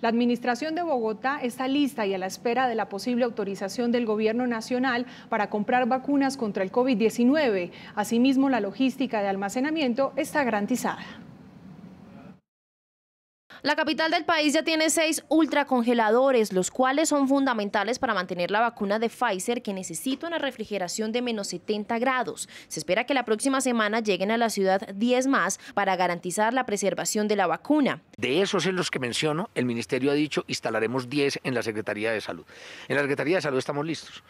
La Administración de Bogotá está lista y a la espera de la posible autorización del Gobierno Nacional para comprar vacunas contra el COVID-19. Asimismo, la logística de almacenamiento está garantizada. La capital del país ya tiene seis ultracongeladores, los cuales son fundamentales para mantener la vacuna de Pfizer que necesita una refrigeración de menos 70 grados. Se espera que la próxima semana lleguen a la ciudad 10 más para garantizar la preservación de la vacuna. De esos en los que menciono, el ministerio ha dicho instalaremos 10 en la Secretaría de Salud. En la Secretaría de Salud estamos listos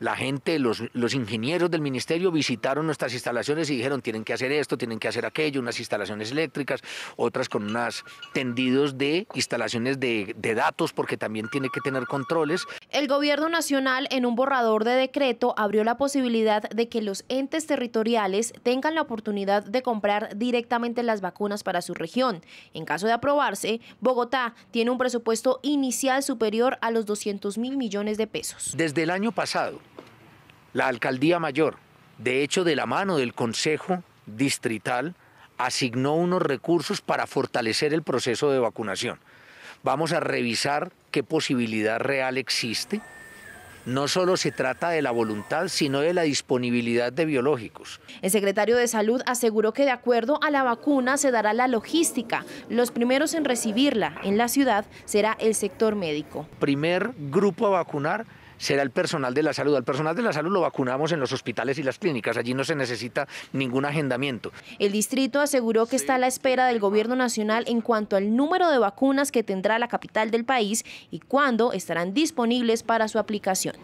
la gente, los, ingenieros del ministerio visitaron nuestras instalaciones y dijeron, tienen que hacer esto, tienen que hacer aquello, unas instalaciones eléctricas, otras con unas tendidos de instalaciones de, de datos, porque también tiene que tener controles. El gobierno nacional en un borrador de decreto abrió la posibilidad de que los entes territoriales tengan la oportunidad de comprar directamente las vacunas para su región. En caso de aprobarse, Bogotá tiene un presupuesto inicial superior a los 200 mil millones de pesos. Desde el año pasado, la alcaldía mayor, de hecho de la mano del Consejo Distrital, asignó unos recursos para fortalecer el proceso de vacunación. Vamos a revisar qué posibilidad real existe. No solo se trata de la voluntad, sino de la disponibilidad de biológicos. El secretario de Salud aseguró que de acuerdo a la vacuna se dará la logística. Los primeros en recibirla en la ciudad será el sector médico. Primer grupo a vacunar será el personal de la salud. Al personal de la salud lo vacunamos en los hospitales y las clínicas, allí no se necesita ningún agendamiento. El distrito aseguró que está a la espera del gobierno nacional en cuanto al número de vacunas que tendrá la capital del país y cuándo estarán disponibles para su aplicación.